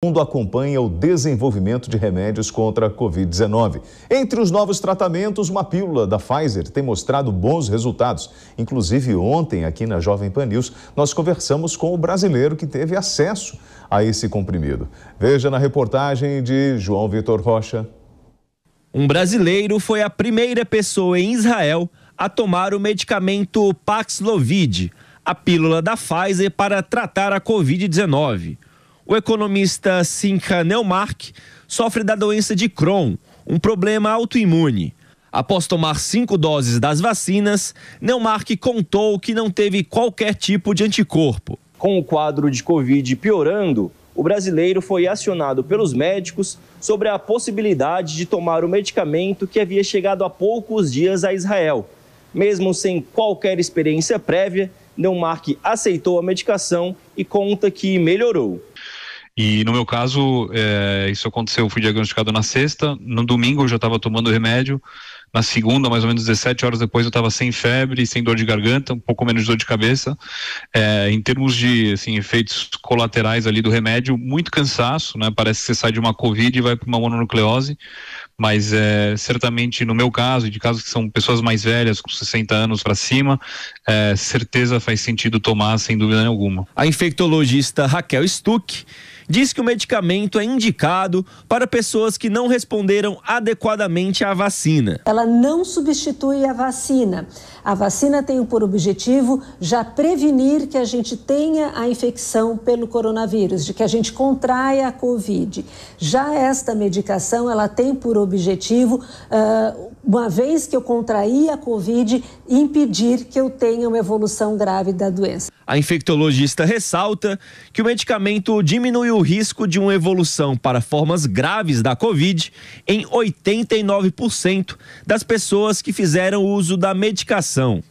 O mundo acompanha o desenvolvimento de remédios contra a Covid-19. Entre os novos tratamentos, uma pílula da Pfizer tem mostrado bons resultados. Inclusive, ontem, aqui na Jovem Pan News, nós conversamos com o brasileiro que teve acesso a esse comprimido. Veja na reportagem de João Vitor Rocha. Um brasileiro foi a primeira pessoa em Israel a tomar o medicamento Paxlovid, a pílula da Pfizer para tratar a Covid-19. O economista Simcha Neumark sofre da doença de Crohn, um problema autoimune. Após tomar cinco doses das vacinas, Neumark contou que não teve qualquer tipo de anticorpo. Com o quadro de Covid piorando, o brasileiro foi acionado pelos médicos sobre a possibilidade de tomar o medicamento que havia chegado há poucos dias a Israel. Mesmo sem qualquer experiência prévia, Neumark aceitou a medicação e conta que melhorou. E no meu caso, é, isso aconteceu, eu fui diagnosticado na sexta, no domingo eu já estava tomando remédio, na segunda, mais ou menos 17 horas depois, eu estava sem febre, sem dor de garganta, um pouco menos de dor de cabeça. É, em termos de assim, efeitos colaterais ali do remédio, muito cansaço, né? Parece que você sai de uma Covid e vai para uma mononucleose. Mas é, certamente no meu caso, e de casos que são pessoas mais velhas, com 60 anos para cima, é, certeza faz sentido tomar, sem dúvida alguma. A infectologista Raquel Stuck diz que o medicamento é indicado para pessoas que não responderam adequadamente à vacina. Ela ela não substitui a vacina. A vacina tem por objetivo já prevenir que a gente tenha a infecção pelo coronavírus, de que a gente contraia a Covid. Já esta medicação, ela tem por objetivo, ah, uma vez que eu contraí a Covid, impedir que eu tenha uma evolução grave da doença. A infectologista ressalta que o medicamento diminui o risco de uma evolução para formas graves da Covid em 89% das pessoas que fizeram uso da medicação.